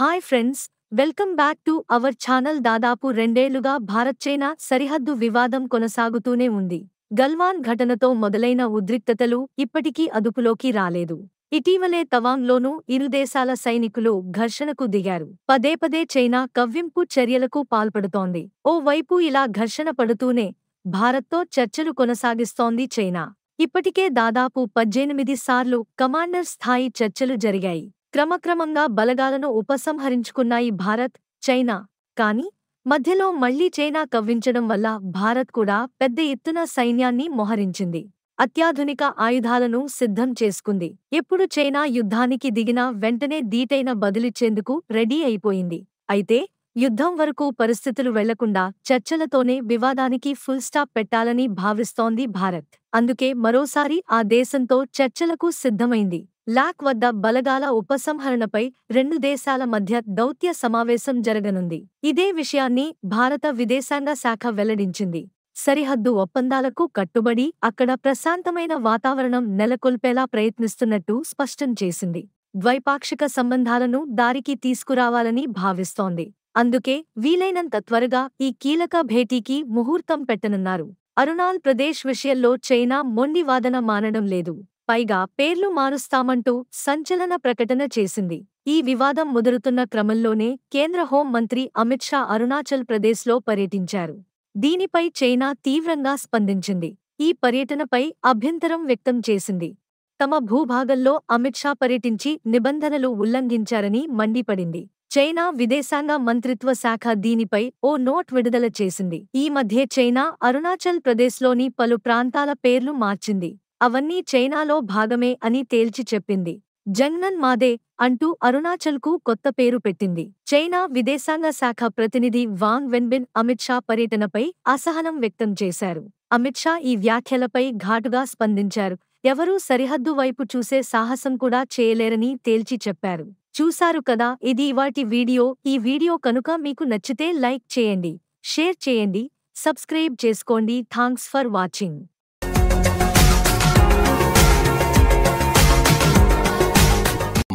hi friends welcome back to our channel దాదాపు రెండేళ్లుగా Bharat China సరిహద్దు వివాదం కొనసాగుతూనే ఉంది గల్వాన్ ఘటనతో మొదలైన ఉద్రిక్తతలు ఇప్పటికీ అదుపులోకి రాలేదు ఇటీవలే తవాంగ్లోనూ ఇరు దేశాల సైనికులు ఘర్షణకు దిగారు పదే పదే చైనా కవ్వింపు చర్యలకు పాల్పడుతోంది ఓవైపు ఇలా ఘర్షణ పడుతూనే భారత్తో చర్చలు కొనసాగిస్తోంది చైనా ఇప్పటికే దాదాపు పద్దెనిమిది సార్లు కమాండర్ స్థాయి చర్చలు జరిగాయి క్రమక్రమంగా బలగాలను ఉపసంహరించుకున్నాయి భారత్ చైనా కానీ మధ్యలో మళ్లీ చైనా కవ్వించడం వల్ల భారత్ కూడా పెద్ద ఎత్తున సైన్యాన్ని మోహరించింది అత్యాధునిక ఆయుధాలను సిద్ధం చేసుకుంది ఎప్పుడు చైనా యుద్ధానికి దిగినా వెంటనే దీటైన బదులిచ్చేందుకు రెడీ అయిపోయింది అయితే యుద్ధం వరకు పరిస్థితులు వెళ్లకుండా చర్చలతోనే వివాదానికి ఫుల్ స్టాప్ పెట్టాలని భావిస్తోంది భారత్ అందుకే మరోసారి ఆ దేశంతో చర్చలకు సిద్ధమైంది లాక్ వద్ద బలగాల ఉపసంహరణపై రెండు దేశాల మధ్య దౌత్య సమావేశం జరగనుంది ఇదే విషయాన్ని భారత విదేశాంగ శాఖ వెల్లడించింది సరిహద్దు ఒప్పందాలకు కట్టుబడి అక్కడ ప్రశాంతమైన వాతావరణం నెలకొల్పేలా ప్రయత్నిస్తున్నట్టు స్పష్టం చేసింది ద్వైపాక్షిక సంబంధాలను దారికి తీసుకురావాలని భావిస్తోంది అందుకే వీలైనంత త్వరగా ఈ కీలక భేటీకి ముహూర్తం పెట్టనున్నారు అరుణాల్ ప్రదేశ్ విషయంలో చైనా మొండివాదన మానడం లేదు పైగా పేర్లు మారుస్తామంటూ సంచలన ప్రకటన చేసింది ఈ వివాదం ముదురుతున్న క్రమంలోనే కేంద్ర హోం మంత్రి అమిత్ షా అరుణాచల్ ప్రదేశ్లో పర్యటించారు దీనిపై చైనా తీవ్రంగా స్పందించింది ఈ పర్యటనపై అభ్యంతరం వ్యక్తం చేసింది తమ భూభాగంలో అమిత్ షా పర్యటించి నిబంధనలు ఉల్లంఘించారని మండిపడింది చైనా విదేశాంగ మంత్రిత్వ శాఖ దీనిపై ఓ నోట్ విడుదల చేసింది ఈ మధ్య చైనా అరుణాచల్ ప్రదేశ్లోని పలు ప్రాంతాల పేర్లు మార్చింది అవన్నీ చైనాలో భాగమే అని తేల్చి చెప్పింది జంగ్నన్ మాదే అంటూ అరుణాచల్కు కొత్త పేరు పెట్టింది చైనా విదేశాంగ శాఖ ప్రతినిధి వాంగ్ వెన్బిన్ అమిత్ షా పర్యటనపై అసహనం వ్యక్తం చేశారు అమిత్ షా ఈ వ్యాఖ్యలపై ఘాటుగా స్పందించారు ఎవరూ సరిహద్దు వైపు చూసే సాహసం కూడా చేయలేరని తేల్చి చెప్పారు చూశారు కదా ఇది ఇవాటి వీడియో ఈ వీడియో కనుక మీకు నచ్చితే లైక్ చేయండి షేర్ చేయండి సబ్స్క్రైబ్ చేసుకోండి థాంక్స్ ఫర్ వాచింగ్